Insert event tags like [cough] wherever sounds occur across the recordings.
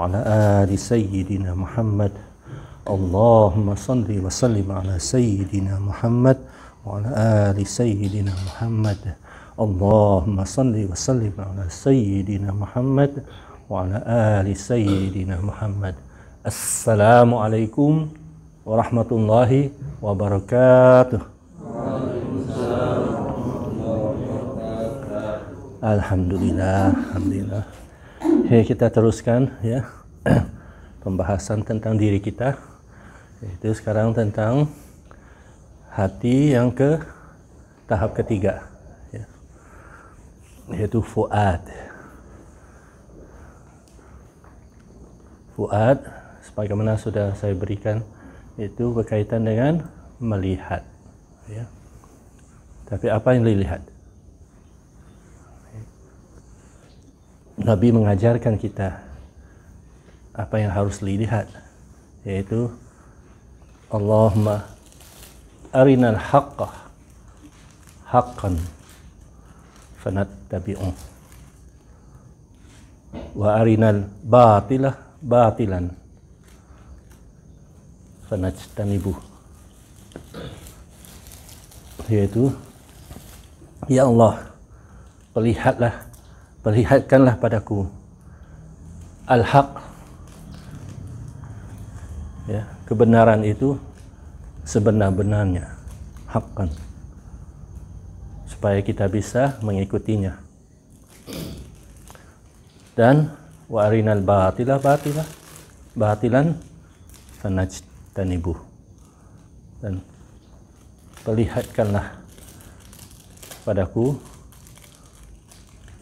وعلى آل سيدنا محمد اللهم صل وسلم على سيدنا محمد وعلى آل سيدنا محمد اللهم صل وسلم على سيدنا محمد وعلى آل سيدنا محمد السلام عليكم ورحمة الله وبركاته الحمد لله الحمد لله Oke, kita teruskan ya [clears throat] pembahasan tentang diri kita. Itu sekarang tentang hati yang ke tahap ketiga ya. yaitu fuad. Fuad sebagaimana sudah saya berikan itu berkaitan dengan melihat ya. Tapi apa yang dilihat? Nabi mengajarkan kita apa yang harus dilihat yaitu Allahumma arinal haqqah haqqan fanattabi'uh wa arinal batilah batilan fanajtanibuh yaitu ya Allah perlihatlah perlihatkanlah padaku al-haq ya, kebenaran itu sebenar-benarnya hakkan supaya kita bisa mengikutinya dan warinal batila batila batilan fanaj ibu dan perlihatkanlah padaku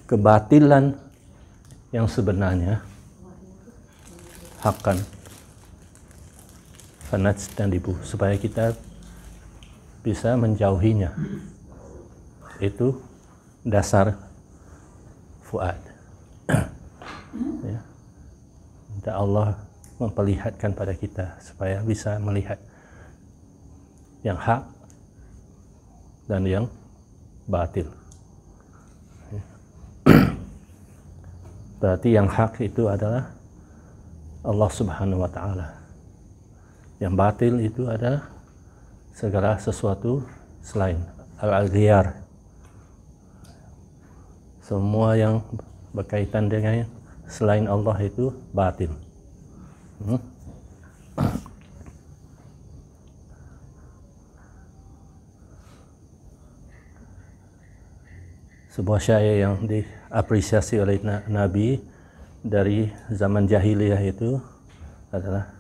kebatilan yang sebenarnya hakan fanat dan dibu supaya kita bisa menjauhinya itu dasar fuad [clears throat] ya. minta Allah memperlihatkan pada kita supaya bisa melihat yang hak dan yang batil Berarti yang hak itu adalah Allah Subhanahu wa taala. Yang batil itu adalah segala sesuatu selain al-ghiyar. Semua yang berkaitan dengan selain Allah itu batil. Hmm? sebuah syair yang diapresiasi oleh Nabi dari zaman jahiliyah itu adalah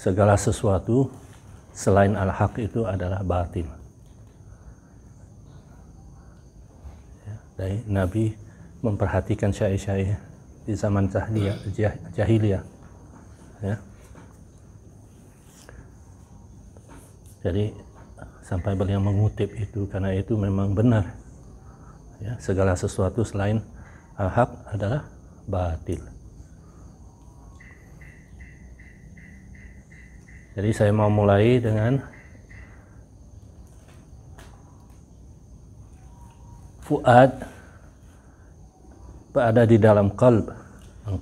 segala sesuatu selain al-haq itu adalah batin. Ya, dari Nabi memperhatikan syair-syair di zaman jahiliyah. Ya. Jadi sampai beliau mengutip itu karena itu memang benar ya segala sesuatu selain hak adalah batil jadi saya mau mulai dengan fuad berada di dalam qalb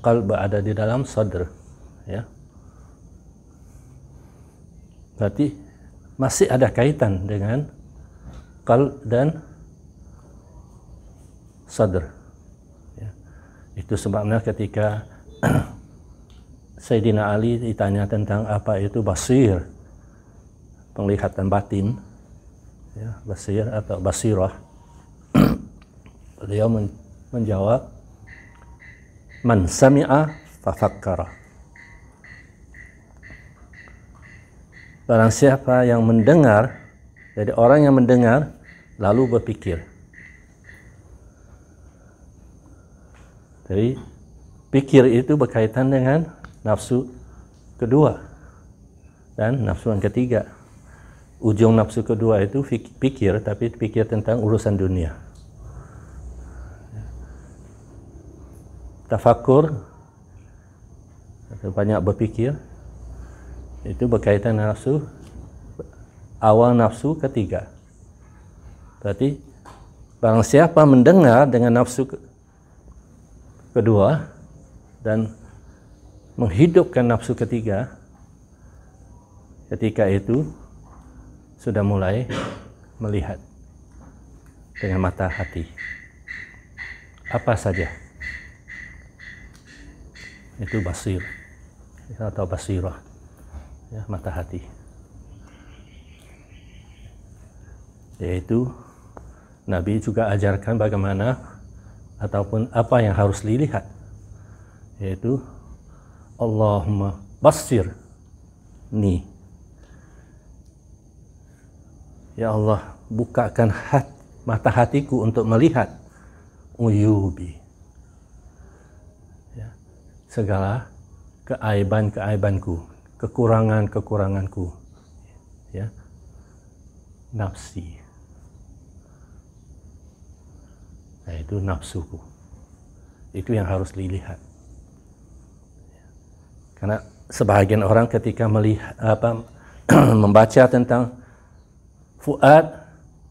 qalb berada di dalam sadr ya berarti masih ada kaitan dengan kal dan sadr. Ya. Itu sebabnya ketika [clears throat] Sayyidina Ali ditanya tentang apa itu basir, penglihatan batin, ya, basir atau basirah. [clears throat] Beliau menjawab, Man sami'a fafakkara. Barang siapa yang mendengar, jadi orang yang mendengar lalu berpikir. Jadi pikir itu berkaitan dengan nafsu kedua dan nafsu yang ketiga. Ujung nafsu kedua itu pikir, tapi pikir tentang urusan dunia. Tafakur, banyak berpikir, itu berkaitan dengan nafsu awal nafsu ketiga berarti barang siapa mendengar dengan nafsu ke kedua dan menghidupkan nafsu ketiga ketika itu sudah mulai melihat dengan mata hati apa saja itu basir atau basirah ya, mata hati yaitu Nabi juga ajarkan bagaimana ataupun apa yang harus dilihat yaitu Allahumma basir ni Ya Allah bukakan hat, mata hatiku untuk melihat uyubi ya, segala keaiban-keaibanku kekurangan-kekuranganku. Ya. Nafsi. Nah, itu nafsuku. Itu yang harus dilihat. Karena sebagian orang ketika melihat apa [clears throat] membaca tentang fuad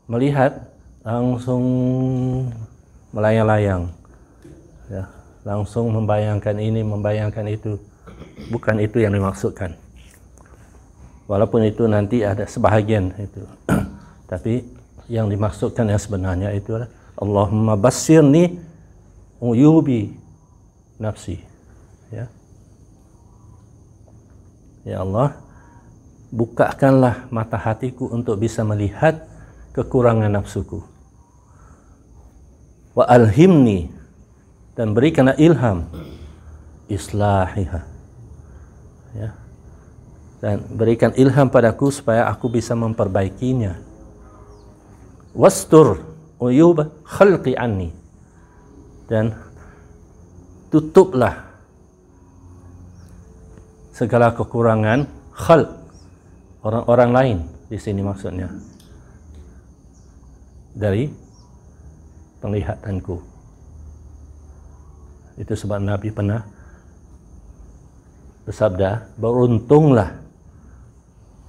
melihat langsung melayang-layang. Ya, langsung membayangkan ini, membayangkan itu bukan itu yang dimaksudkan walaupun itu nanti ada sebahagian itu [clears throat] tapi yang dimaksudkan yang sebenarnya itu adalah Allahumma basirni uyubi nafsi ya ya Allah bukakanlah mata hatiku untuk bisa melihat kekurangan nafsuku wa alhimni dan berikanlah ilham islahiha ya dan berikan ilham padaku supaya aku bisa memperbaikinya wastur uyub khalqi anni dan tutuplah segala kekurangan khal orang-orang lain di sini maksudnya dari penglihatanku itu sebab Nabi pernah bersabda, beruntunglah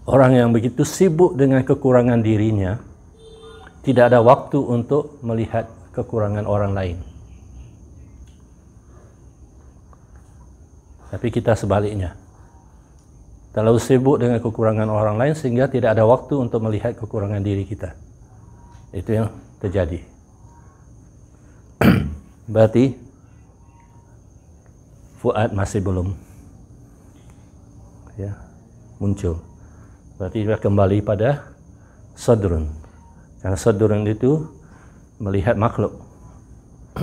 orang yang begitu sibuk dengan kekurangan dirinya, tidak ada waktu untuk melihat kekurangan orang lain. Tapi kita sebaliknya. Terlalu sibuk dengan kekurangan orang lain sehingga tidak ada waktu untuk melihat kekurangan diri kita. Itu yang terjadi. [clears throat] Berarti Fuad masih belum muncul. Berarti dia kembali pada sodrun. Karena sodrun itu melihat makhluk. [clears throat]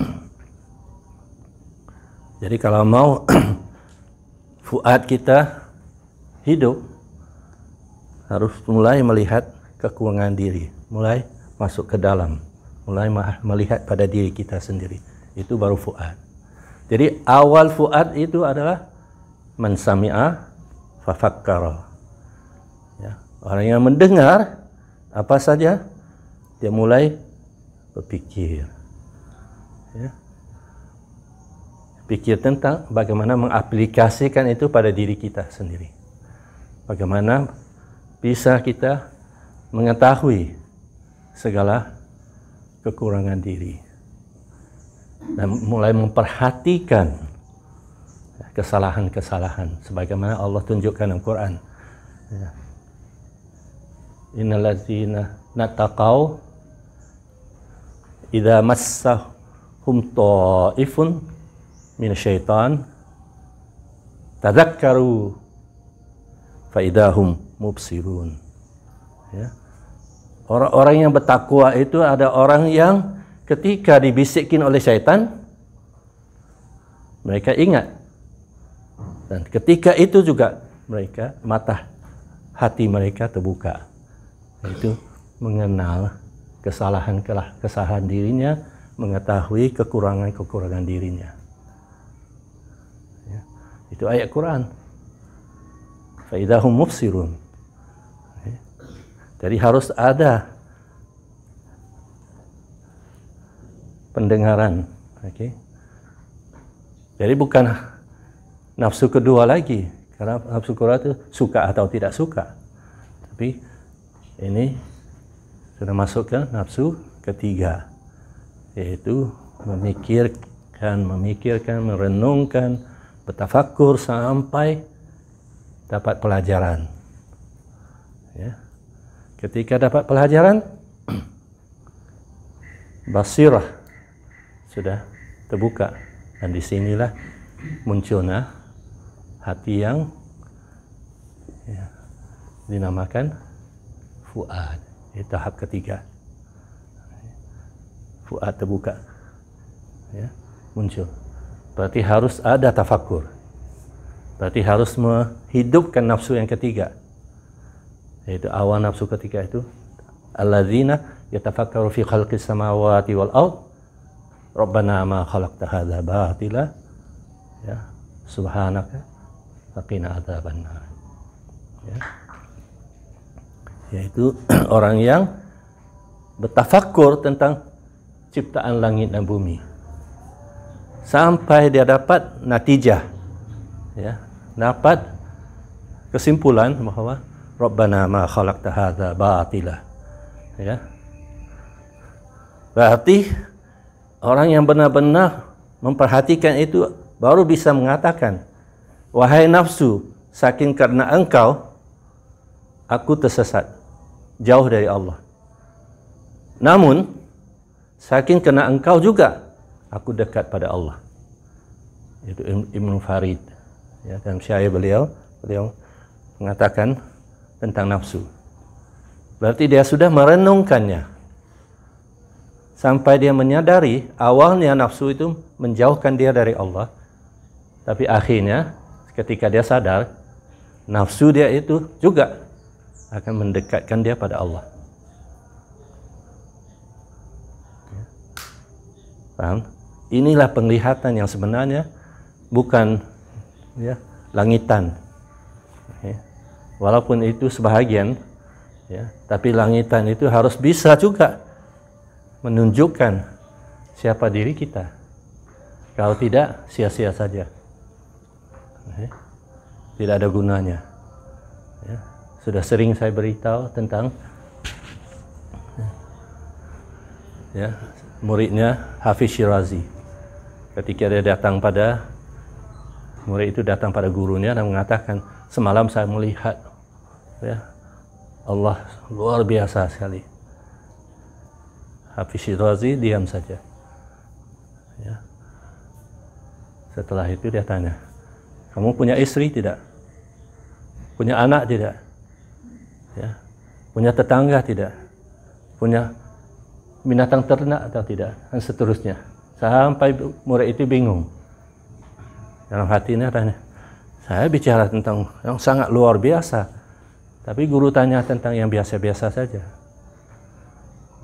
Jadi kalau mau [clears throat] fuad kita hidup harus mulai melihat kekurangan diri, mulai masuk ke dalam, mulai melihat pada diri kita sendiri. Itu baru fuad. Jadi awal fuad itu adalah mensami'a fafakkara Orang yang mendengar apa saja dia mulai berpikir. Ya. Pikir tentang bagaimana mengaplikasikan itu pada diri kita sendiri. Bagaimana bisa kita mengetahui segala kekurangan diri dan mulai memperhatikan kesalahan-kesalahan sebagaimana Allah tunjukkan dalam Quran. Ya innalazina natakau idza massahum ta'ifun min syaitan tadakkaru fa idahum mubsirun ya orang-orang yang bertakwa itu ada orang yang ketika dibisikin oleh syaitan mereka ingat dan ketika itu juga mereka mata hati mereka terbuka yaitu mengenal kesalahan kesalahan dirinya, mengetahui kekurangan-kekurangan dirinya. Ya. Itu ayat Quran. Faidahum mufsirun. Ya, jadi harus ada pendengaran. Okay. Jadi bukan nafsu kedua lagi. Karena nafsu kedua itu suka atau tidak suka. Tapi ini sudah masuk ke nafsu ketiga yaitu memikirkan memikirkan merenungkan bertafakur sampai dapat pelajaran ya ketika dapat pelajaran [clears throat] basirah sudah terbuka dan disinilah munculnya hati yang ya, dinamakan fuad. Ini tahap ketiga. Fuad terbuka. Ya, muncul. Berarti harus ada tafakur. Berarti harus menghidupkan nafsu yang ketiga. Yaitu awal nafsu ketiga itu alladzina yatafakkaru fi khalqis samawati wal ard Rabbana ma khalaqta hadza batila ya subhanaka faqina adzabannar ya yaitu [clears throat] orang yang bertafakur tentang ciptaan langit dan bumi sampai dia dapat natijah ya dapat kesimpulan bahwa Rabbana ma khalaqta hadza batila ya berarti orang yang benar-benar memperhatikan itu baru bisa mengatakan wahai nafsu saking karena engkau aku tersesat jauh dari Allah. Namun, saking kena engkau juga, aku dekat pada Allah. Itu Ibnu Farid. Ya, dalam syair beliau, beliau mengatakan tentang nafsu. Berarti dia sudah merenungkannya. Sampai dia menyadari awalnya nafsu itu menjauhkan dia dari Allah. Tapi akhirnya ketika dia sadar, nafsu dia itu juga akan mendekatkan dia pada Allah. Ya. Paham? Inilah penglihatan yang sebenarnya bukan ya, langitan. Ya. Walaupun itu sebahagian, ya, tapi langitan itu harus bisa juga menunjukkan siapa diri kita. Kalau tidak, sia-sia saja. Ya. Tidak ada gunanya sudah sering saya beritahu tentang ya muridnya Hafiz Shirazi ketika dia datang pada murid itu datang pada gurunya dan mengatakan semalam saya melihat ya Allah luar biasa sekali Hafiz Shirazi diam saja ya. setelah itu dia tanya kamu punya istri tidak punya anak tidak Ya. Punya tetangga tidak? Punya binatang ternak atau tidak? Dan seterusnya. Sampai murid itu bingung. Dalam hatinya tanya, saya bicara tentang yang sangat luar biasa. Tapi guru tanya tentang yang biasa-biasa saja.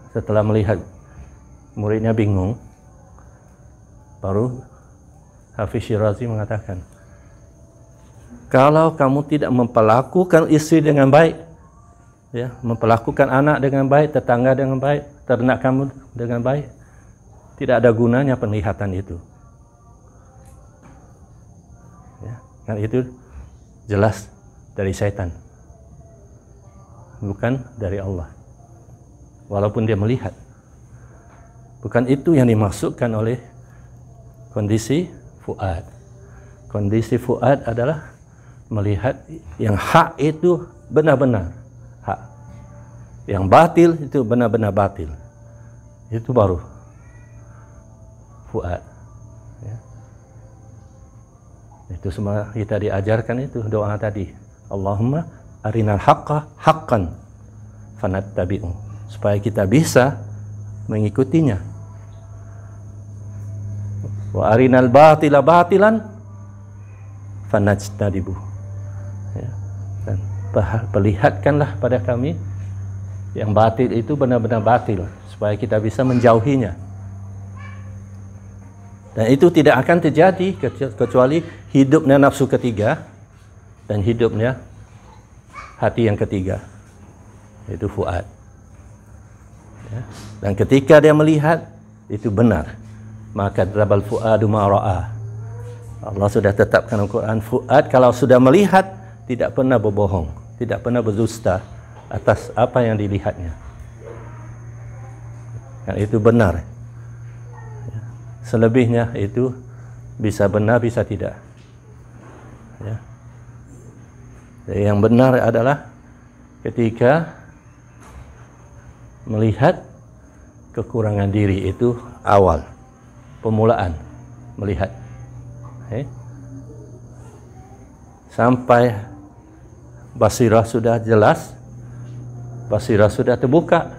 Setelah melihat muridnya bingung, baru Hafiz Shirazi mengatakan, kalau kamu tidak memperlakukan istri dengan baik, ya memperlakukan anak dengan baik, tetangga dengan baik, ternak kamu dengan baik. Tidak ada gunanya penglihatan itu. Ya, itu jelas dari setan. Bukan dari Allah. Walaupun dia melihat. Bukan itu yang dimaksudkan oleh kondisi fuad. Kondisi fuad adalah melihat yang hak itu benar-benar yang batil itu benar-benar batil. Itu baru fuad. Ya. Itu semua kita diajarkan itu doa tadi. Allahumma arinal haqqa haqqan fanattabi'u. Supaya kita bisa mengikutinya. Wa arinal batila batilan fanajtanibu. Ya. Dan perlihatkanlah pada kami yang batil itu benar-benar batil supaya kita bisa menjauhinya. Dan itu tidak akan terjadi kecuali hidupnya nafsu ketiga dan hidupnya hati yang ketiga yaitu fuad. Ya. Dan ketika dia melihat itu benar, maka drabal fuadu ma'ra'a. Allah sudah tetapkan Al-Quran Fuad kalau sudah melihat tidak pernah berbohong tidak pernah berdusta atas apa yang dilihatnya. Yang itu benar. Ya. Selebihnya itu bisa benar bisa tidak. Ya. Jadi yang benar adalah ketika melihat kekurangan diri itu awal pemulaan melihat. Okay. Eh? Sampai basirah sudah jelas basirah sudah terbuka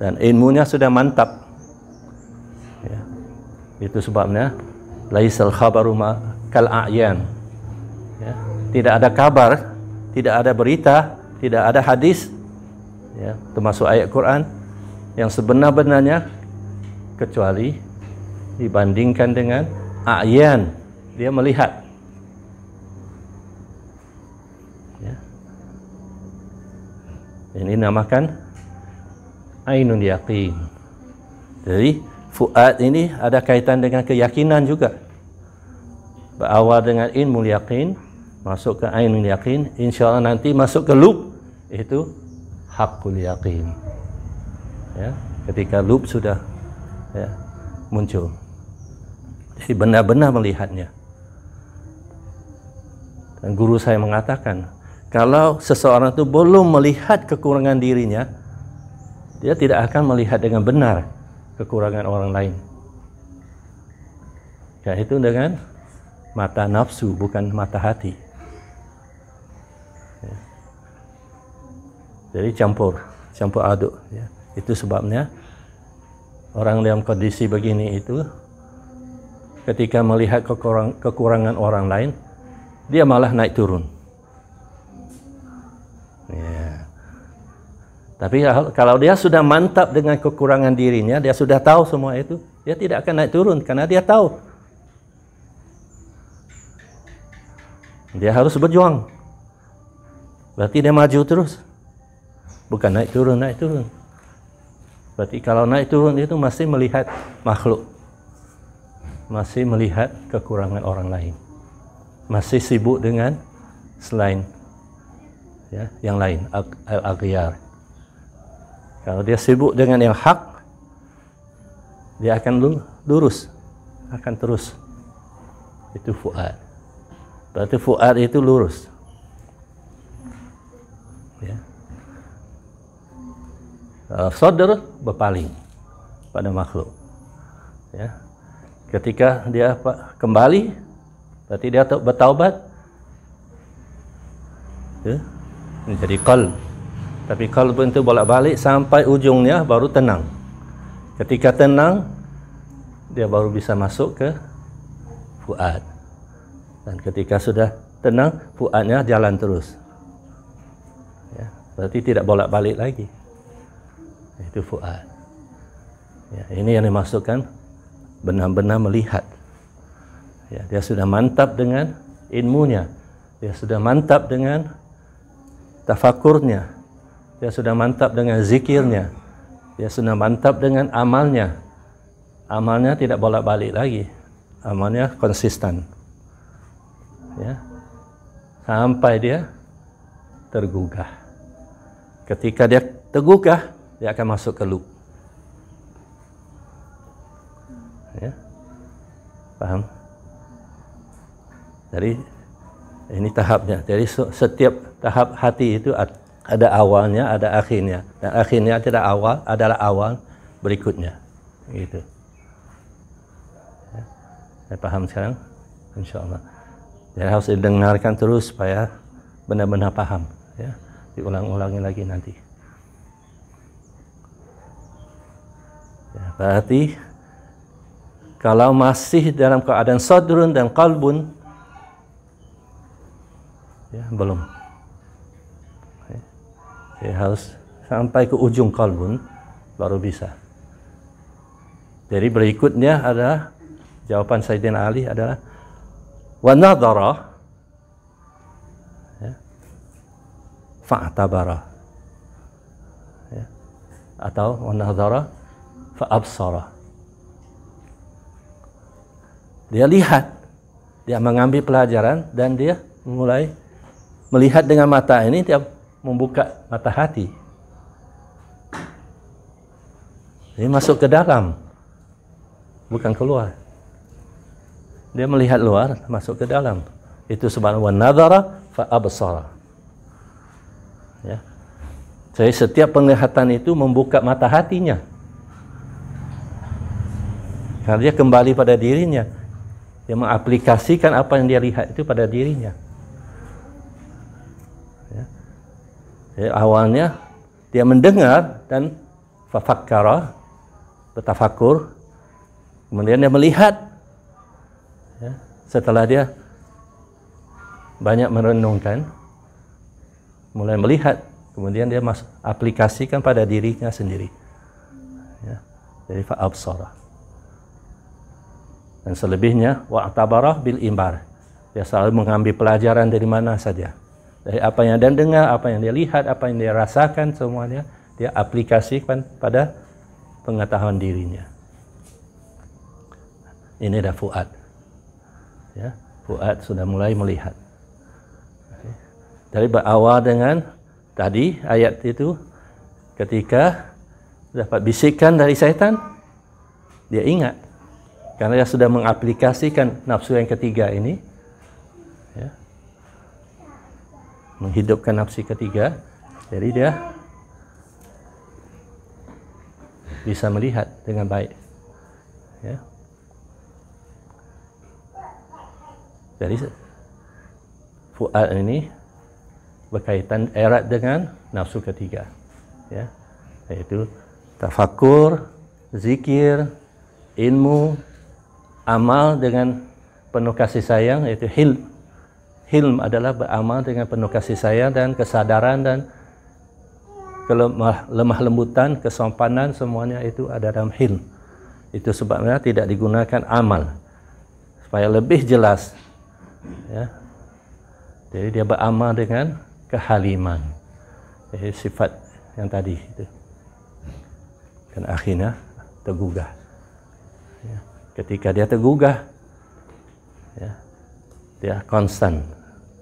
dan ilmunya sudah mantap ya. itu sebabnya laisal khabaru kal a'yan ya. tidak ada kabar tidak ada berita tidak ada hadis ya. termasuk ayat Quran yang sebenar-benarnya kecuali dibandingkan dengan a'yan dia melihat ini namakan ainun yaqin jadi fuad ini ada kaitan dengan keyakinan juga berawal dengan ilmu yakin masuk ke ainul yakin Allah nanti masuk ke lub itu hakul yakin ya ketika lub sudah ya, muncul jadi benar-benar melihatnya dan guru saya mengatakan kalau seseorang itu belum melihat kekurangan dirinya, dia tidak akan melihat dengan benar kekurangan orang lain. Yaitu dengan mata nafsu, bukan mata hati. Ya. Jadi campur, campur aduk. Ya. Itu sebabnya orang dalam kondisi begini itu ketika melihat kekurangan orang lain, dia malah naik turun. Ya. Tapi kalau dia sudah mantap dengan kekurangan dirinya, dia sudah tahu semua itu, dia tidak akan naik turun karena dia tahu. Dia harus berjuang. Berarti dia maju terus. Bukan naik turun, naik turun. Berarti kalau naik turun itu masih melihat makhluk. Masih melihat kekurangan orang lain. Masih sibuk dengan selain ya yang lain al-aghyar kalau dia sibuk dengan yang hak dia akan lurus akan terus itu fuad berarti fuad itu lurus ya sadar berpaling pada makhluk ya ketika dia kembali berarti dia bertaubat ya menjadi qalb tapi qalb itu bolak-balik sampai ujungnya baru tenang ketika tenang dia baru bisa masuk ke fuad dan ketika sudah tenang fuadnya jalan terus ya, berarti tidak bolak-balik lagi itu fuad ya, ini yang dimasukkan benar-benar melihat ya, dia sudah mantap dengan ilmunya dia sudah mantap dengan tafakurnya, dia sudah mantap dengan zikirnya, dia sudah mantap dengan amalnya. Amalnya tidak bolak-balik lagi, amalnya konsisten. Ya. Sampai dia tergugah. Ketika dia tergugah, dia akan masuk ke loop. Ya. Paham? Jadi ini tahapnya. Jadi setiap tahap hati itu ada awalnya, ada akhirnya. Dan akhirnya tidak awal adalah awal berikutnya. Gitu. Ya. Saya paham sekarang? Insya Allah. Jadi ya, harus didengarkan terus supaya benar-benar paham. Ya. Diulang-ulangi lagi nanti. Ya, berarti kalau masih dalam keadaan sodrun dan kalbun ya belum ya, harus sampai ke ujung kalbun baru bisa jadi berikutnya ada jawaban Sayyidina Ali adalah wa nadhara ya, fa'tabara ya, atau wa nadhara fa'absara dia lihat dia mengambil pelajaran dan dia mulai melihat dengan mata ini dia membuka mata hati ini masuk ke dalam, bukan keluar. Dia melihat luar, masuk ke dalam. Itu sebab wa nadhara fa absara. Ya. Jadi setiap penglihatan itu membuka mata hatinya. Karena dia kembali pada dirinya. Dia mengaplikasikan apa yang dia lihat itu pada dirinya. Ya, awalnya dia mendengar dan fafakkara, bertafakur. Kemudian dia melihat. Ya, setelah dia banyak merenungkan, mulai melihat, kemudian dia mas aplikasikan pada dirinya sendiri. Ya, dari fa'absara. Dan selebihnya wa'tabarah bil imbar. Dia selalu mengambil pelajaran dari mana saja dari apa yang dia dengar, apa yang dia lihat, apa yang dia rasakan semuanya dia aplikasikan pada pengetahuan dirinya. Ini dah Fuad. Ya, Fuad sudah mulai melihat. Dari berawal dengan tadi ayat itu ketika dapat bisikan dari setan, dia ingat karena dia sudah mengaplikasikan nafsu yang ketiga ini menghidupkan nafsi ketiga jadi dia bisa melihat dengan baik ya jadi fuad ini berkaitan erat dengan nafsu ketiga ya yaitu tafakur zikir ilmu amal dengan penuh kasih sayang yaitu hilm Hilm adalah beramal dengan penuh kasih sayang dan kesadaran dan kelemah lemah lembutan, kesopanan semuanya itu ada dalam hilm. Itu sebabnya tidak digunakan amal. Supaya lebih jelas. Ya. Jadi dia beramal dengan kehaliman. Jadi sifat yang tadi itu. Dan akhirnya tergugah. Ya. Ketika dia tergugah, ya, dia konstan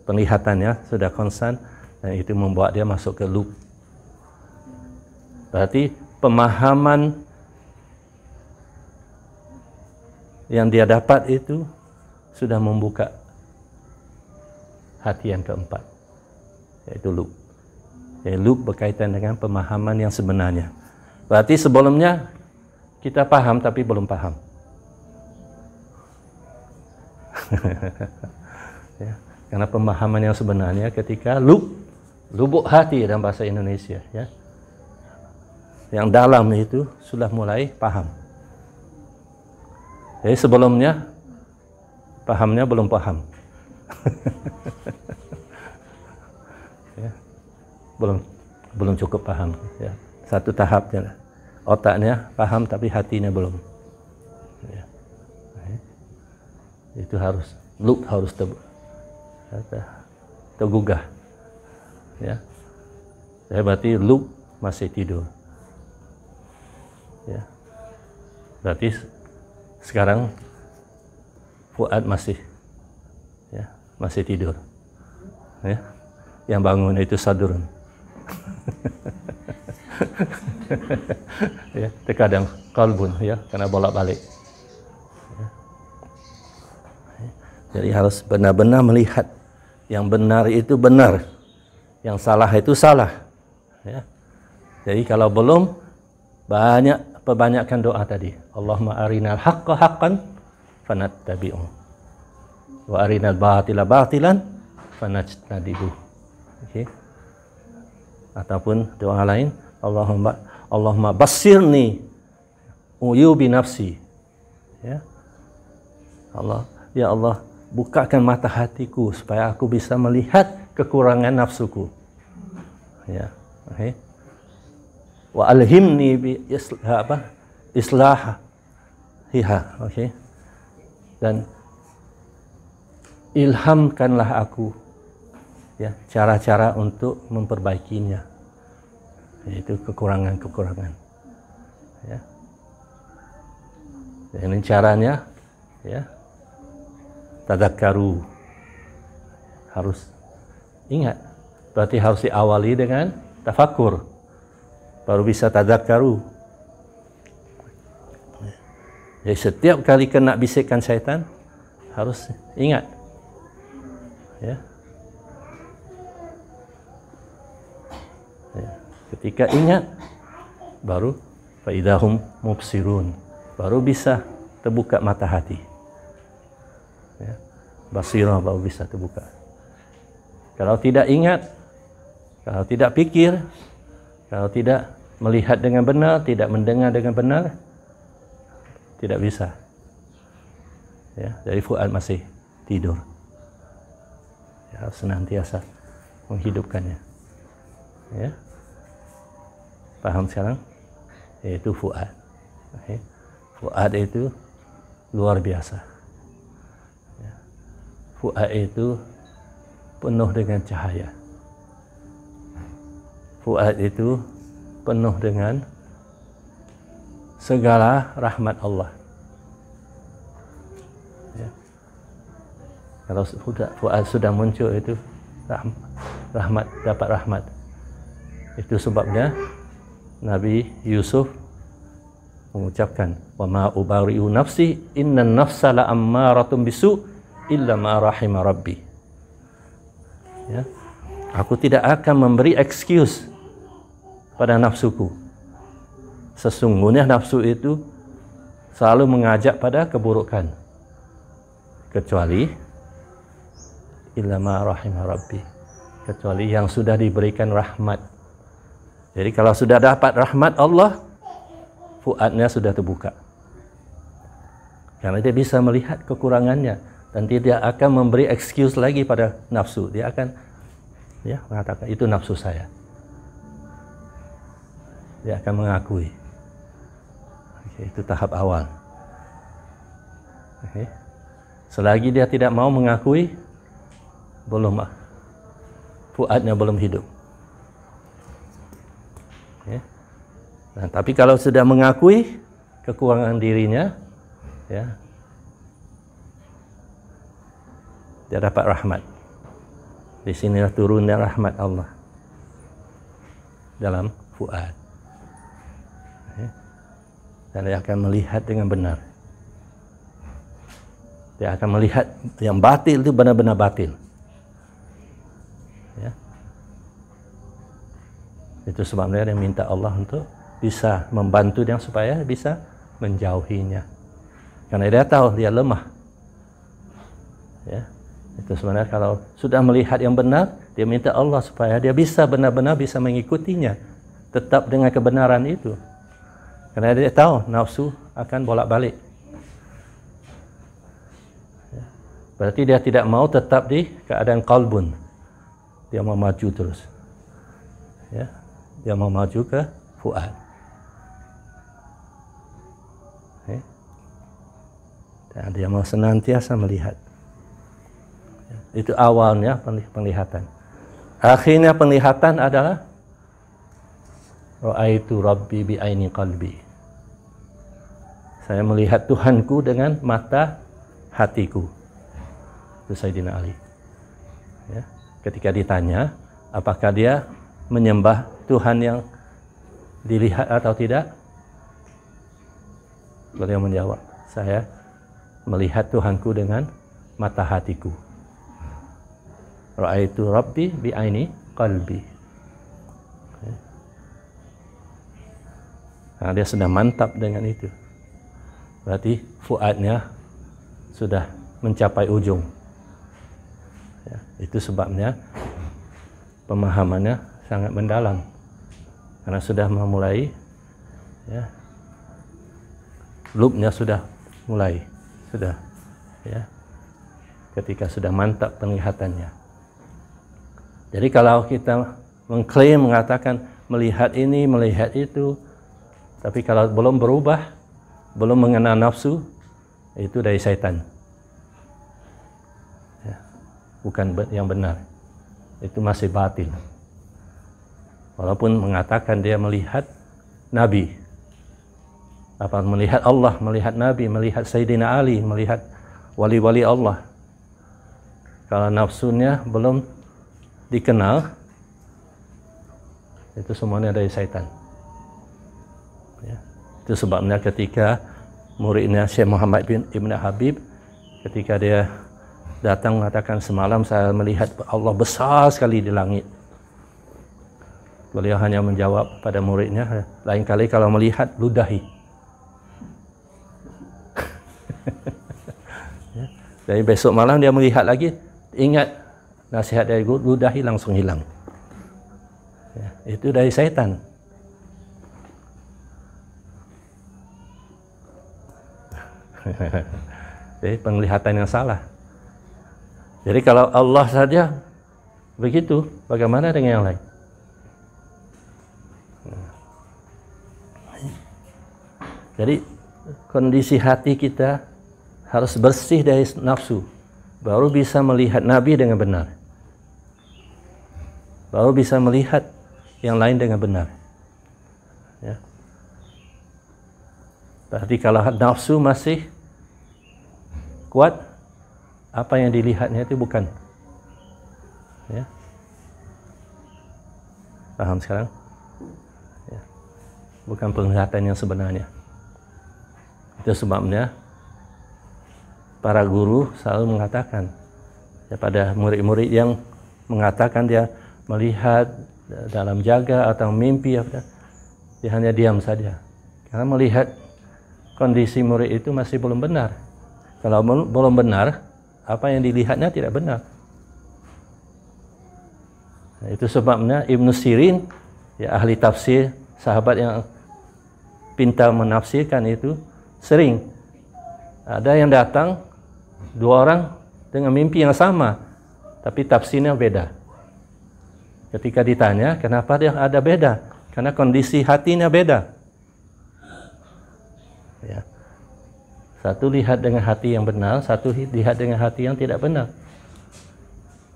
penglihatannya sudah konstan dan itu membuat dia masuk ke loop. Berarti pemahaman yang dia dapat itu sudah membuka hati yang keempat yaitu loop. Ya, loop berkaitan dengan pemahaman yang sebenarnya. Berarti sebelumnya kita paham tapi belum paham. [laughs] yeah. Karena pemahaman yang sebenarnya ketika lu lubuk hati dalam bahasa Indonesia ya. Yang dalam itu sudah mulai paham. Jadi sebelumnya pahamnya belum paham. [laughs] ya. Belum belum cukup paham ya. Satu tahapnya otaknya paham tapi hatinya belum. Ya. Nah, ya. Itu harus look harus tebal tergugah ya saya berarti Luke masih tidur ya berarti sekarang Fuad masih ya masih tidur ya yang bangun itu Sadurun [laughs] ya terkadang kalbun ya karena bolak balik ya. jadi harus benar-benar melihat yang benar itu benar, yang salah itu salah. Ya. Jadi kalau belum banyak perbanyakkan doa tadi. Allahumma arinal haqqa haqqan fanattabi'u. Wa arinal batila batilan fanajtanibu. Okay. Ataupun doa lain, Allahumma Allahumma basirni uyubi nafsi. Ya. Allah, ya Allah, bukakan mata hatiku supaya aku bisa melihat kekurangan nafsuku. Ya, okay. Wa alhimni bi islah apa? Islah hiha, oke. Okay. Dan ilhamkanlah aku ya cara-cara untuk memperbaikinya yaitu kekurangan-kekurangan ya. Dan ini caranya ya tadakkaru. Harus ingat. Berarti harus diawali dengan tafakur. Baru bisa tadakkaru. Jadi setiap kali kena bisikan syaitan, harus ingat. Ya. ya. Ketika ingat, baru faidahum mubsirun. Baru bisa terbuka mata hati basirah baru bisa terbuka? Kalau tidak ingat, kalau tidak pikir, kalau tidak melihat dengan benar, tidak mendengar dengan benar, tidak bisa. Ya, dari fuad masih tidur. Ya, harus senantiasa menghidupkannya. Ya. Paham sekarang? Yaitu fuad. Okay. Fuad itu luar biasa. Fu'ad itu penuh dengan cahaya. Fu'ad itu penuh dengan segala rahmat Allah. Ya. Kalau sudah Fu'ad sudah muncul itu rahmat, dapat rahmat. Itu sebabnya Nabi Yusuf mengucapkan, "Wa ma ubari'u nafsi, inna nafsala ammaratun bisu'." illa ma rabbi. Ya. Aku tidak akan memberi excuse pada nafsuku. Sesungguhnya nafsu itu selalu mengajak pada keburukan. Kecuali illa ma rabbi. Kecuali yang sudah diberikan rahmat. Jadi kalau sudah dapat rahmat Allah, fuadnya sudah terbuka. Karena dia bisa melihat kekurangannya dan tidak akan memberi excuse lagi pada nafsu. Dia akan ya mengatakan itu nafsu saya. Dia akan mengakui. Oke, itu tahap awal. Oke. Selagi dia tidak mau mengakui, belum ah, fuadnya belum hidup. Nah, tapi kalau sudah mengakui kekurangan dirinya, ya, di dapat rahmat. Di sinilah turunnya rahmat Allah dalam fuad. Ya. Dan dia akan melihat dengan benar. Dia akan melihat yang batil itu benar-benar batil. Ya. Itu sebabnya dia minta Allah untuk bisa membantu dia supaya bisa menjauhinya. Karena dia tahu dia lemah. Ya, itu sebenarnya kalau sudah melihat yang benar, dia minta Allah supaya dia bisa benar-benar bisa mengikutinya. Tetap dengan kebenaran itu. Karena dia tahu nafsu akan bolak-balik. Ya. Berarti dia tidak mau tetap di keadaan kalbun. Dia mau maju terus. Ya. Dia mau maju ke fuad. Ya. Dan dia mau senantiasa melihat itu awalnya penglihatan. Akhirnya penglihatan adalah Ra'aitu Rabbi bi'aini qalbi. Saya melihat Tuhanku dengan mata hatiku. Itu Sayyidina Ali. Ya. Ketika ditanya, apakah dia menyembah Tuhan yang dilihat atau tidak? Beliau menjawab, saya melihat Tuhanku dengan mata hatiku. Ra'aitu Rabbi bi'aini qalbi. Nah, dia sudah mantap dengan itu. Berarti fuadnya sudah mencapai ujung. Ya, itu sebabnya pemahamannya sangat mendalam. Karena sudah memulai ya, loopnya sudah mulai sudah ya ketika sudah mantap penglihatannya jadi kalau kita mengklaim mengatakan melihat ini, melihat itu, tapi kalau belum berubah, belum mengenal nafsu, itu dari setan. Ya. Bukan yang benar. Itu masih batil. Walaupun mengatakan dia melihat Nabi, apa melihat Allah, melihat Nabi, melihat Sayyidina Ali, melihat wali-wali Allah. Kalau nafsunya belum dikenal itu semuanya dari setan ya. itu sebabnya ketika muridnya Syekh Muhammad bin Ibn Habib ketika dia datang mengatakan semalam saya melihat Allah besar sekali di langit beliau hanya menjawab pada muridnya lain kali kalau melihat ludahi [laughs] ya. dari besok malam dia melihat lagi ingat nasihat dari guru dahi langsung hilang ya, itu dari setan [laughs] jadi penglihatan yang salah jadi kalau Allah saja begitu bagaimana dengan yang lain jadi kondisi hati kita harus bersih dari nafsu baru bisa melihat Nabi dengan benar. Baru bisa melihat yang lain dengan benar. Ya. Berarti kalau nafsu masih kuat, apa yang dilihatnya itu bukan. Ya. Paham sekarang? Ya. Bukan penglihatan yang sebenarnya. Itu sebabnya para guru selalu mengatakan ya, pada murid-murid yang mengatakan dia melihat dalam jaga atau mimpi apa dia hanya diam saja karena melihat kondisi murid itu masih belum benar kalau belum benar apa yang dilihatnya tidak benar nah, itu sebabnya Ibnu Sirin ya ahli tafsir sahabat yang pintar menafsirkan itu sering ada yang datang Dua orang dengan mimpi yang sama, tapi tafsirnya beda. Ketika ditanya, kenapa dia ada beda? Karena kondisi hatinya beda. Ya. Satu lihat dengan hati yang benar, satu lihat dengan hati yang tidak benar.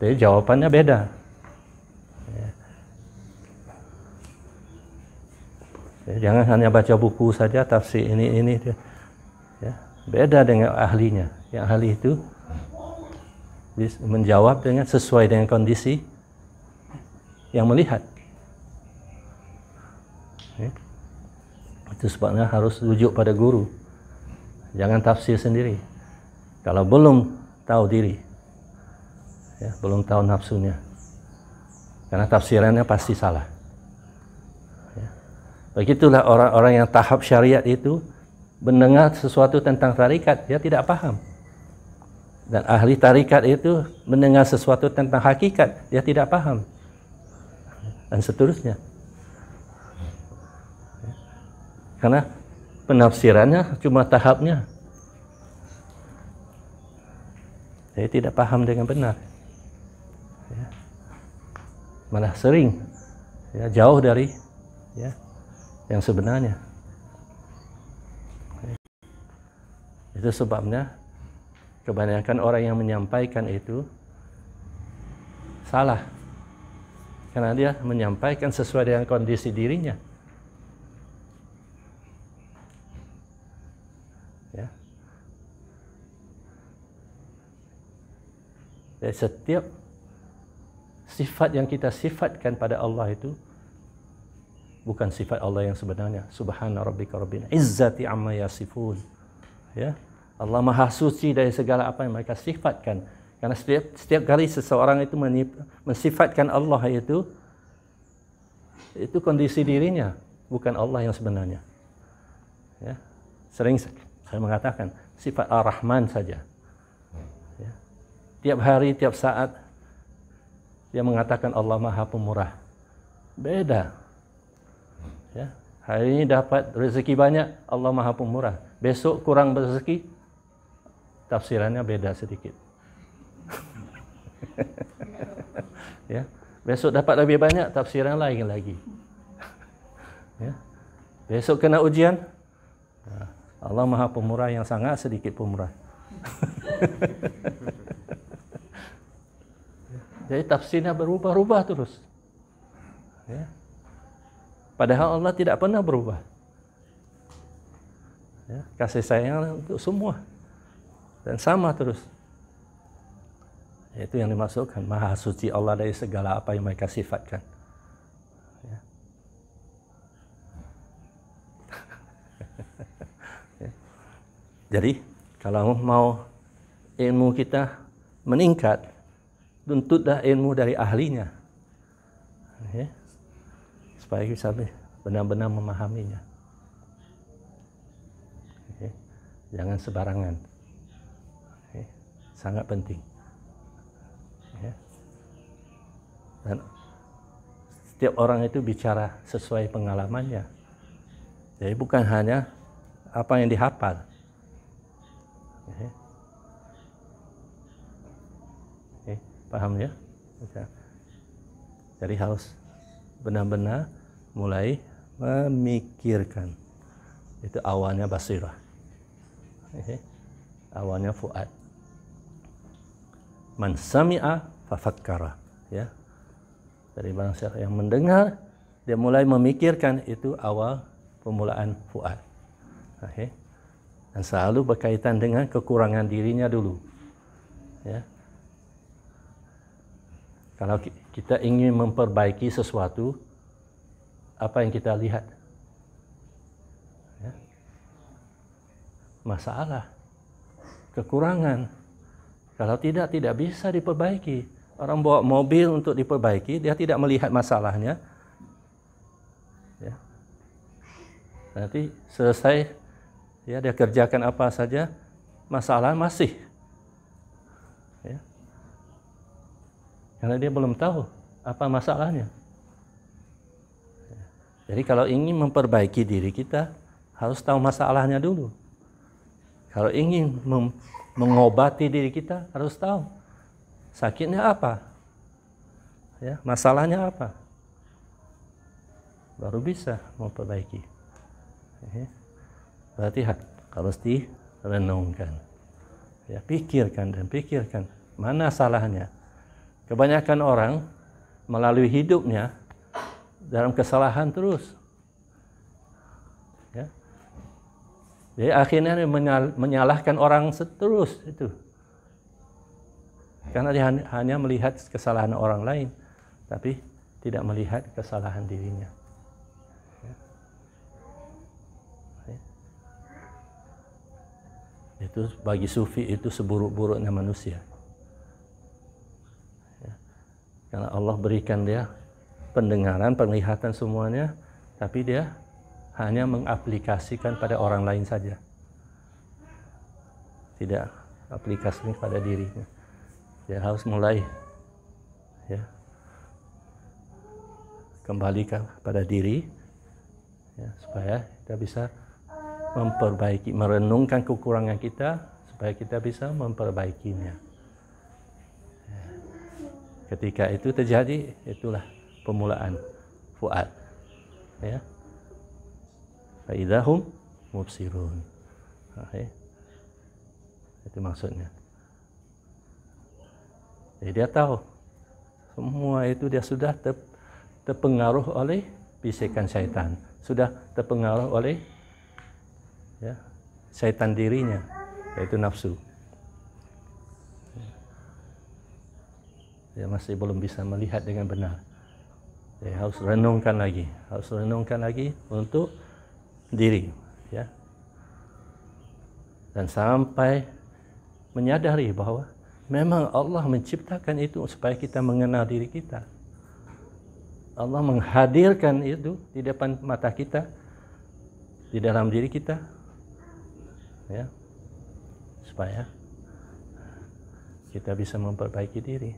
Jadi jawabannya beda. Ya. ya jangan hanya baca buku saja tafsir ini ini. Dia beda dengan ahlinya yang ahli itu menjawab dengan sesuai dengan kondisi yang melihat itu sebabnya harus rujuk pada guru jangan tafsir sendiri kalau belum tahu diri ya, belum tahu nafsunya karena tafsirannya pasti salah ya. begitulah orang-orang yang tahap syariat itu mendengar sesuatu tentang tarikat, dia tidak paham. Dan ahli tarikat itu mendengar sesuatu tentang hakikat, dia tidak paham. Dan seterusnya. Karena penafsirannya cuma tahapnya. Jadi tidak paham dengan benar. Ya. Malah sering ya, jauh dari ya, yang sebenarnya. Itu sebabnya kebanyakan orang yang menyampaikan itu salah. Karena dia menyampaikan sesuai dengan kondisi dirinya. Ya. setiap sifat yang kita sifatkan pada Allah itu bukan sifat Allah yang sebenarnya. Subhana rabbika rabbil izzati amma yasifun. Ya. Allah Maha Suci dari segala apa yang mereka sifatkan. Karena setiap, setiap kali seseorang itu menip, mensifatkan Allah itu, itu kondisi dirinya, bukan Allah yang sebenarnya. Ya. Sering saya mengatakan, sifat Ar-Rahman saja. Ya. Tiap hari, tiap saat, dia mengatakan Allah Maha Pemurah. Beda. Ya. Hari ini dapat rezeki banyak, Allah Maha Pemurah. Besok kurang rezeki, tafsirannya beda sedikit. [laughs] ya, besok dapat lebih banyak tafsiran lain lagi. [laughs] ya. Besok kena ujian. Nah, Allah Maha Pemurah yang sangat sedikit pemurah. [laughs] Jadi tafsirnya berubah-ubah terus. Ya. Padahal Allah tidak pernah berubah. Ya, kasih sayang untuk semua dan sama terus itu yang dimasukkan maha suci Allah dari segala apa yang mereka sifatkan ya. [laughs] Ya. jadi kalau mau ilmu kita meningkat tuntutlah ilmu dari ahlinya ya. supaya kita benar-benar memahaminya ya. jangan sebarangan sangat penting ya. dan setiap orang itu bicara sesuai pengalamannya jadi bukan hanya apa yang dihafal ya. Oke, paham ya jadi harus benar-benar mulai memikirkan itu awalnya basirah awalnya fuad man sami'a fafakkara ya dari barang siapa yang mendengar dia mulai memikirkan itu awal pemulaan fuad okay. dan selalu berkaitan dengan kekurangan dirinya dulu ya kalau kita ingin memperbaiki sesuatu apa yang kita lihat ya. masalah kekurangan kalau tidak, tidak bisa diperbaiki. Orang bawa mobil untuk diperbaiki, dia tidak melihat masalahnya. Ya. Nanti selesai, ya dia kerjakan apa saja, masalah masih. Ya. Karena dia belum tahu apa masalahnya. Ya. Jadi kalau ingin memperbaiki diri kita, harus tahu masalahnya dulu. Kalau ingin mengobati diri kita harus tahu sakitnya apa, ya masalahnya apa, baru bisa memperbaiki. Ya. Berarti harus direnungkan, ya pikirkan dan pikirkan mana salahnya. Kebanyakan orang melalui hidupnya dalam kesalahan terus, Jadi akhirnya menyalahkan orang seterus itu. Karena dia hanya melihat kesalahan orang lain, tapi tidak melihat kesalahan dirinya. Ya. Itu bagi sufi itu seburuk-buruknya manusia. Ya. Karena Allah berikan dia pendengaran, penglihatan semuanya, tapi dia hanya mengaplikasikan pada orang lain saja. Tidak aplikasinya pada dirinya. Ya harus mulai ya kembali pada diri ya, supaya kita bisa memperbaiki merenungkan kekurangan kita supaya kita bisa memperbaikinya ketika itu terjadi itulah pemulaan fuad ya faidahum mubsirun nah, itu maksudnya jadi dia tahu semua itu dia sudah ter, terpengaruh oleh bisikan syaitan sudah terpengaruh oleh ya, syaitan dirinya yaitu nafsu dia masih belum bisa melihat dengan benar dia harus renungkan lagi harus renungkan lagi untuk diri ya dan sampai menyadari bahwa memang Allah menciptakan itu supaya kita mengenal diri kita Allah menghadirkan itu di depan mata kita di dalam diri kita ya supaya kita bisa memperbaiki diri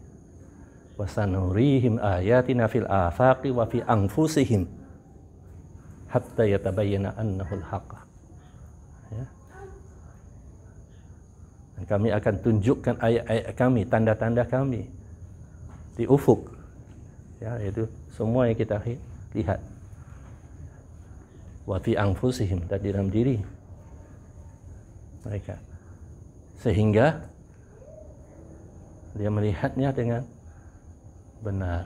wasanurihim ayatina fil afaqi wa fi anfusihim hatta yatabayyana annahul haqq. Ya. Dan kami akan tunjukkan ayat-ayat kami, tanda-tanda kami di ufuk. Ya, itu semua yang kita lihat. Wa fi anfusihim, dan di dalam diri mereka. Sehingga dia melihatnya dengan benar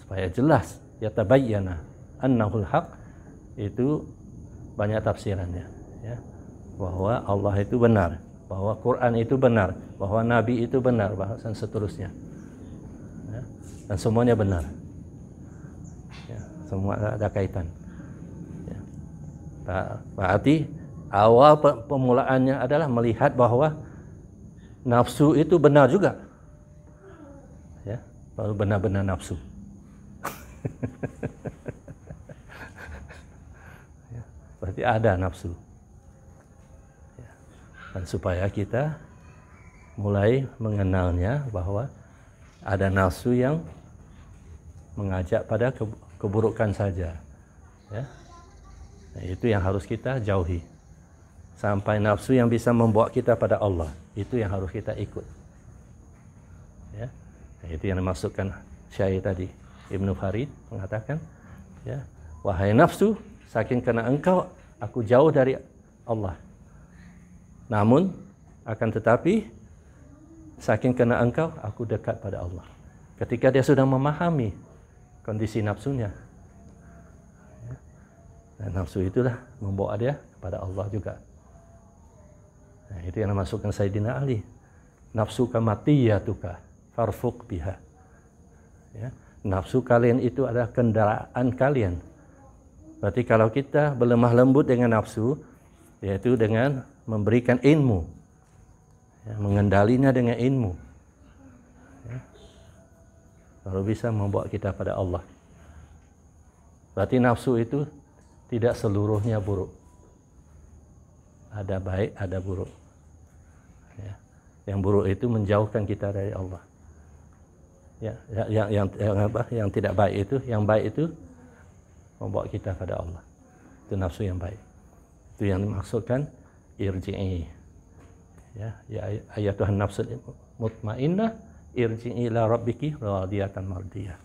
supaya jelas ya tabayyana annahul haq itu banyak tafsirannya ya bahwa Allah itu benar bahwa Quran itu benar bahwa Nabi itu benar bahkan seterusnya ya. dan semuanya benar ya. semua ada kaitan ya. berarti awal pemulaannya adalah melihat bahwa nafsu itu benar juga ya baru benar-benar nafsu [laughs] tapi ada nafsu. Ya. Dan supaya kita mulai mengenalnya bahwa ada nafsu yang mengajak pada keburukan saja. Ya. Nah, itu yang harus kita jauhi. Sampai nafsu yang bisa membawa kita pada Allah, itu yang harus kita ikut. Ya. Nah, itu yang dimaksudkan syair tadi. Ibnu Farid mengatakan, ya, wahai nafsu, saking karena engkau aku jauh dari Allah. Namun akan tetapi saking kena engkau aku dekat pada Allah. Ketika dia sudah memahami kondisi nafsunya. Dan nafsu itulah membawa dia kepada Allah juga. Nah, itu yang dimasukkan Sayyidina Ali. Nafsu kematian farfuk biha. Ya. Nafsu kalian itu adalah kendaraan kalian Berarti kalau kita berlemah lembut dengan nafsu, yaitu dengan memberikan ilmu, ya, mengendalinya dengan ilmu. Ya. Baru bisa membawa kita pada Allah. Berarti nafsu itu tidak seluruhnya buruk. Ada baik, ada buruk. Ya. Yang buruk itu menjauhkan kita dari Allah. Ya, yang, ya, yang, yang, apa, yang tidak baik itu, yang baik itu membawa kita pada Allah itu nafsu yang baik itu yang dimaksudkan irji'i ya ya ayat Tuhan nafsu mutmainnah irji'i ila rabbiki radiyatan mardiyah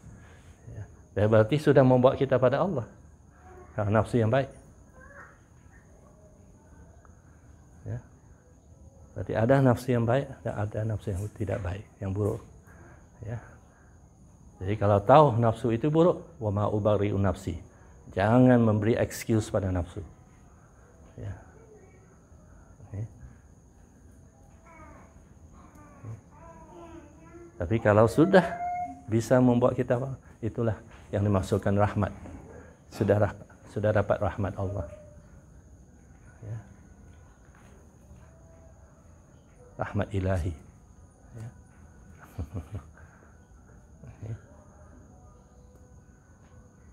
ya. Dan berarti sudah membawa kita pada Allah karena nafsu yang baik ya. berarti ada nafsu yang baik dan ada nafsu yang tidak baik yang buruk ya jadi kalau tahu nafsu itu buruk wa ma ubari'u nafsi Jangan memberi excuse pada nafsu. Ya. Tapi kalau sudah bisa membuat kita itulah yang dimaksudkan rahmat. Sudah sudah dapat rahmat Allah. Ya. Rahmat ilahi. Ya. [laughs]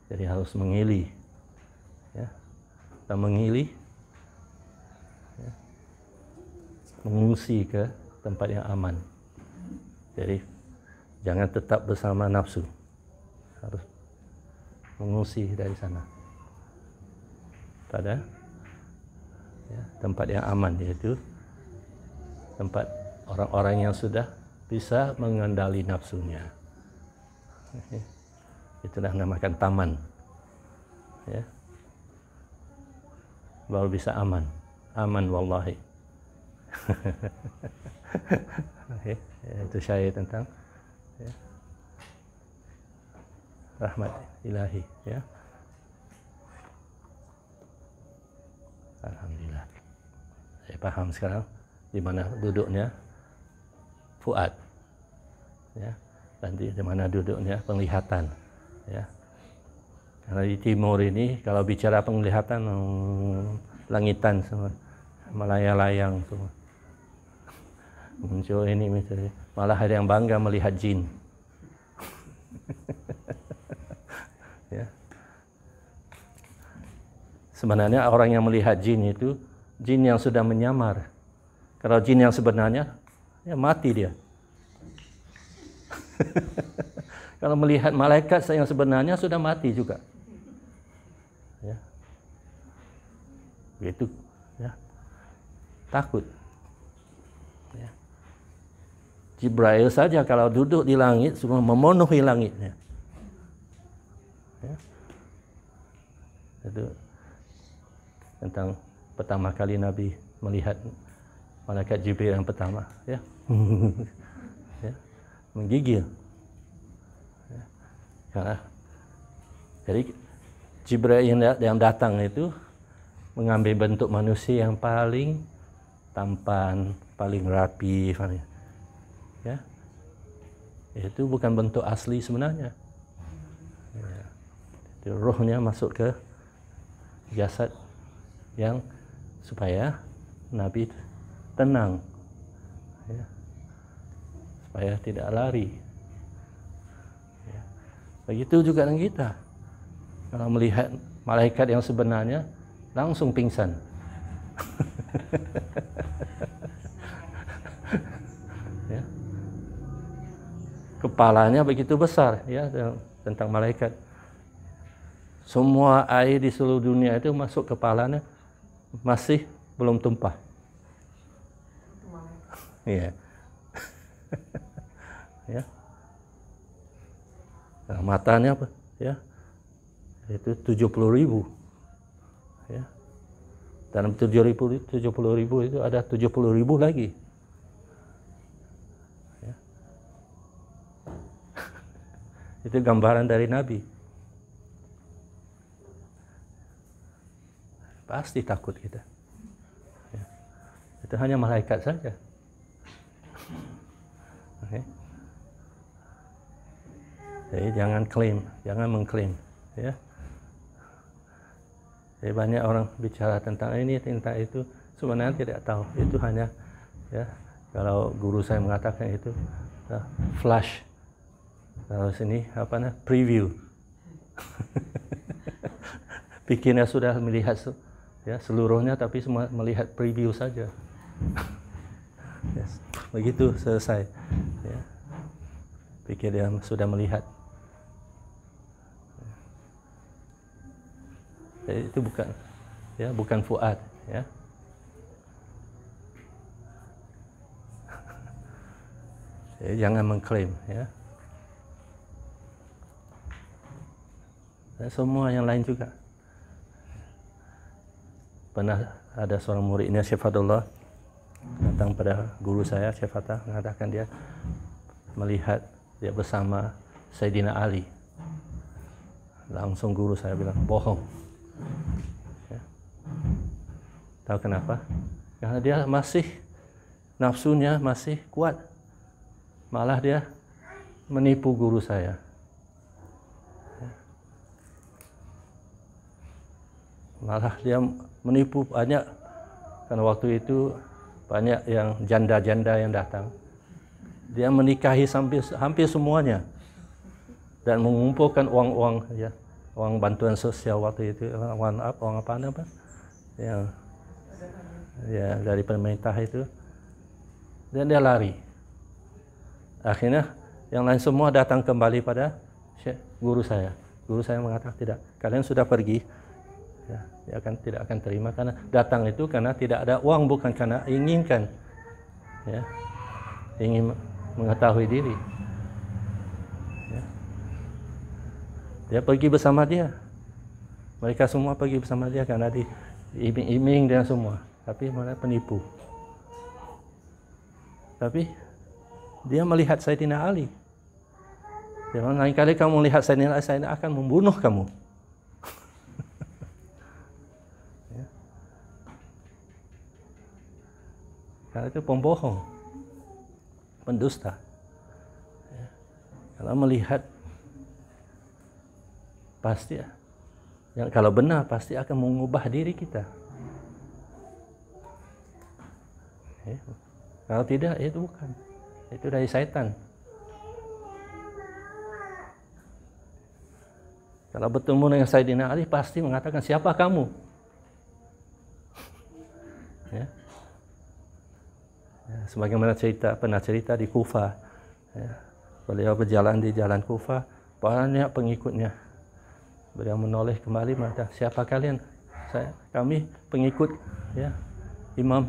jadi harus mengilih ya kita mengilih ya. mengungsi ke tempat yang aman jadi jangan tetap bersama nafsu harus mengungsi dari sana pada ya, tempat yang aman yaitu tempat orang-orang yang sudah bisa mengendali nafsunya. Okay itulah namakan taman ya baru bisa aman aman wallahi [laughs] ya, ya, itu syair tentang ya. rahmat ilahi ya Alhamdulillah saya paham sekarang di mana duduknya fuad ya dan di mana duduknya penglihatan ya karena di timur ini kalau bicara penglihatan oh, langitan semua melayang-layang semua [laughs] muncul ini misalnya malah ada yang bangga melihat jin [laughs] ya sebenarnya orang yang melihat jin itu jin yang sudah menyamar kalau jin yang sebenarnya ya mati dia [laughs] kalau melihat malaikat yang sebenarnya sudah mati juga. Ya. Begitu. Ya. Takut. Ya. Jibril saja kalau duduk di langit semua memenuhi langitnya. Ya. Itu tentang pertama kali Nabi melihat malaikat Jibril yang pertama. Ya. [laughs] ya. Menggigil. Jadi Jibril yang datang itu mengambil bentuk manusia yang paling tampan, paling rapi, ya. Itu bukan bentuk asli sebenarnya. Ya. Jadi, rohnya masuk ke jasad yang supaya Nabi tenang, ya. supaya tidak lari. Begitu juga dengan kita. Kalau melihat malaikat yang sebenarnya langsung pingsan. [laughs] ya. Kepalanya begitu besar ya tentang malaikat. Semua air di seluruh dunia itu masuk kepalanya masih belum tumpah. Iya. yeah. Nah, matanya apa? Ya, itu 70 ribu. Ya. Dalam 70 ribu, puluh ribu itu ada 70 ribu lagi. Ya. [laughs] itu gambaran dari Nabi. Pasti takut kita. Ya. Itu hanya malaikat saja. Jadi eh, jangan klaim, jangan mengklaim. Ya. Jadi eh, banyak orang bicara tentang ini, tentang itu, sebenarnya tidak tahu. Itu hanya ya kalau guru saya mengatakan itu uh, flash. Kalau sini apa nah, preview. [laughs] Pikirnya sudah melihat ya seluruhnya tapi semua melihat preview saja. [laughs] yes. Begitu selesai. Ya. Pikir dia sudah melihat Ya, itu bukan ya bukan fuad ya, [laughs] ya jangan mengklaim ya. Dan ya, semua yang lain juga. Pernah ada seorang muridnya Fadullah datang pada guru saya fatah mengatakan dia melihat dia bersama Sayyidina Ali. Langsung guru saya bilang bohong. Ya. Tahu kenapa? Karena dia masih nafsunya masih kuat. Malah dia menipu guru saya. Ya. Malah dia menipu banyak karena waktu itu banyak yang janda-janda yang datang. Dia menikahi hampir, hampir semuanya dan mengumpulkan uang-uang ya uang bantuan sosial waktu itu uang apa uang apa apa ya. yang ya dari pemerintah itu dan dia lari akhirnya yang lain semua datang kembali pada guru saya guru saya mengatakan tidak kalian sudah pergi ya, akan tidak akan terima karena datang itu karena tidak ada uang bukan karena inginkan ya ingin mengetahui diri Dia pergi bersama dia. Mereka semua pergi bersama dia karena diiming-iming dengan semua. Tapi mereka penipu. Tapi dia melihat Saidina Ali. Dia bilang, lain kali kamu lihat Saidina, Ali, akan membunuh kamu. [laughs] Ya. Karena itu pembohong, pendusta. Ya. Kalau melihat pasti ya. ya, kalau benar pasti akan mengubah diri kita ya. kalau tidak ya itu bukan itu dari setan kalau bertemu dengan Sayyidina Ali pasti mengatakan siapa kamu ya. ya sebagaimana cerita pernah cerita di Kufa ya. beliau berjalan di jalan Kufa banyak pengikutnya Beliau menoleh kembali mengatakan, siapa kalian? Saya, kami pengikut ya, imam.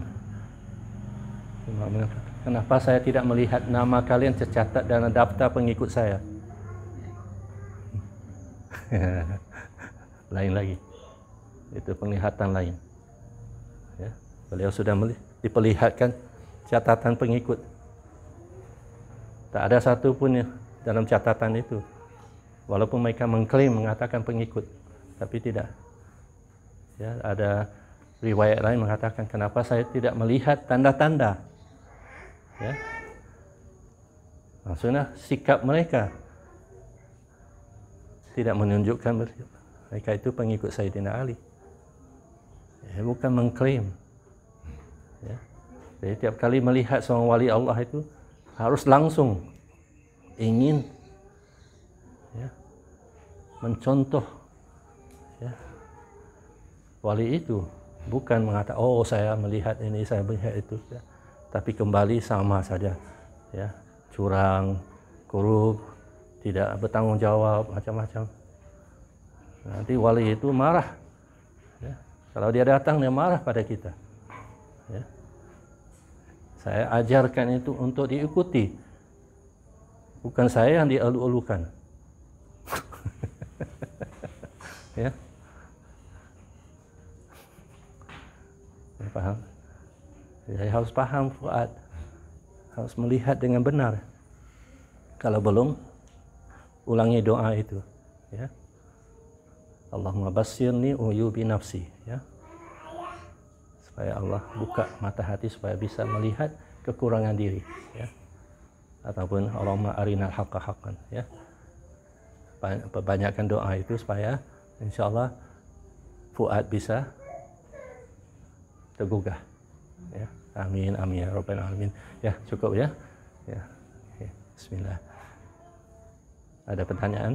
Imam kenapa saya tidak melihat nama kalian tercatat dalam daftar pengikut saya? [laughs] lain lagi. Itu penglihatan lain. Ya, beliau sudah diperlihatkan catatan pengikut. Tak ada satupun ya dalam catatan itu walaupun mereka mengklaim mengatakan pengikut tapi tidak ya ada riwayat lain mengatakan kenapa saya tidak melihat tanda-tanda ya maksudnya sikap mereka tidak menunjukkan mereka itu pengikut Sayyidina Ali ya, bukan mengklaim ya. jadi tiap kali melihat seorang wali Allah itu harus langsung ingin ya, mencontoh ya, wali itu bukan mengatakan oh saya melihat ini saya melihat itu ya. tapi kembali sama saja ya curang korup tidak bertanggung jawab macam-macam nanti wali itu marah ya. kalau dia datang dia marah pada kita ya. saya ajarkan itu untuk diikuti bukan saya yang dialu elukan ya saya paham ya harus paham Fuad harus melihat dengan benar kalau belum ulangi doa itu ya Allahumma basyirni uyubi nafsi ya supaya Allah buka mata hati supaya bisa melihat kekurangan diri ya ataupun Allahumma arinal haqqa haqqan ya banyakkan doa itu supaya insya Allah Fuad bisa tergugah. Ya. Amin, amin ya Rabbal Alamin. Ya, cukup ya. Ya. ya. Bismillah. Ada pertanyaan?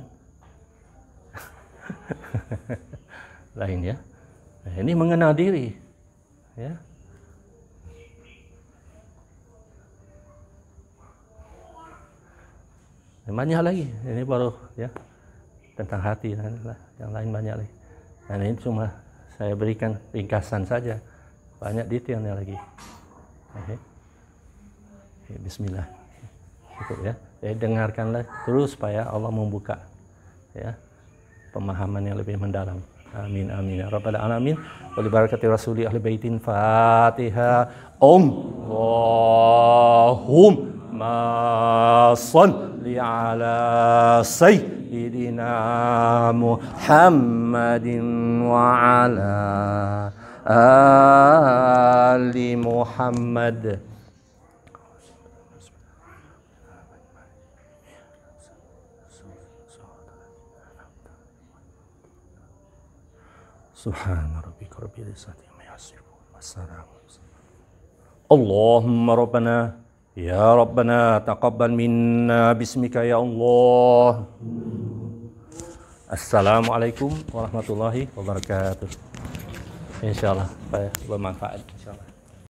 [laughs] Lain ya. Nah, ini mengenal diri. Ya. Banyak lagi. Ini baru ya tentang hati dan yang lain banyak lagi dan ini cuma saya berikan ringkasan saja banyak detailnya lagi Oke. Oke, Bismillah cukup ya jadi eh, dengarkanlah terus supaya Allah membuka ya pemahaman yang lebih mendalam amin amin ya rabbal alamin wa barakati rasuli ahli baitin fatihah om Allahumma salli ala sayyidina سيدنا محمد وعلى آل محمد سبحان ربك رب العزة عما يصفون والسلام اللهم ربنا يا ربنا تقبل منا باسمك يا الله Assalamualaikum warahmatullahi wabarakatuh. Insyaallah, Allah ya, bermanfaat. Insya Allah.